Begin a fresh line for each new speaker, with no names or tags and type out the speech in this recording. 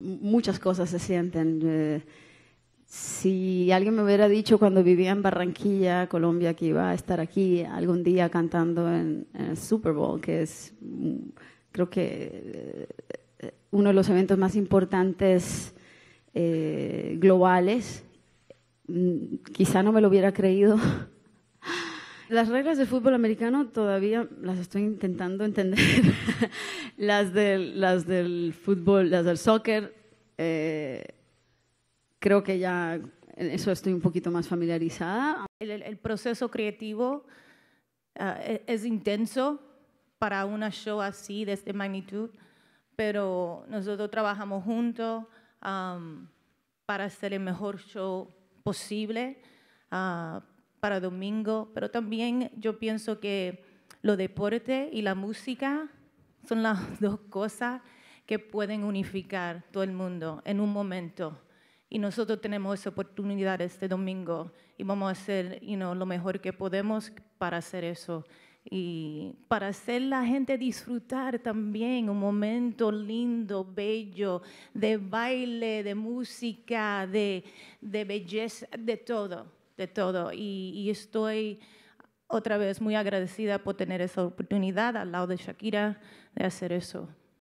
muchas cosas se sienten. Eh, si alguien me hubiera dicho cuando vivía en Barranquilla, Colombia, que iba a estar aquí algún día cantando en, el Super Bowl, que es mm, creo que eh, uno de los eventos más importantes eh, globales, mm, quizá no me lo hubiera creído Las reglas de fútbol americano todavía las estoy intentando entender. las, del, fútbol, las del soccer, eh, creo que ya en eso estoy un poquito más familiarizada.
El, proceso creativo ah, e, es, intenso para un show así, de esta magnitud, pero nosotros trabajamos juntos para hacer el mejor show posible. Ah, para domingo, pero también yo pienso que lo deporte y la música son las dos cosas que pueden unificar todo el mundo en un momento. Y nosotros tenemos esa oportunidad este domingo y vamos a hacer lo mejor que podemos para hacer eso. Y para hacer la gente disfrutar también un momento lindo, bello, de baile, de música, de belleza, de todo de todo. Y, y, estoy otra vez muy agradecida por tener esa oportunidad al lado de Shakira de hacer eso.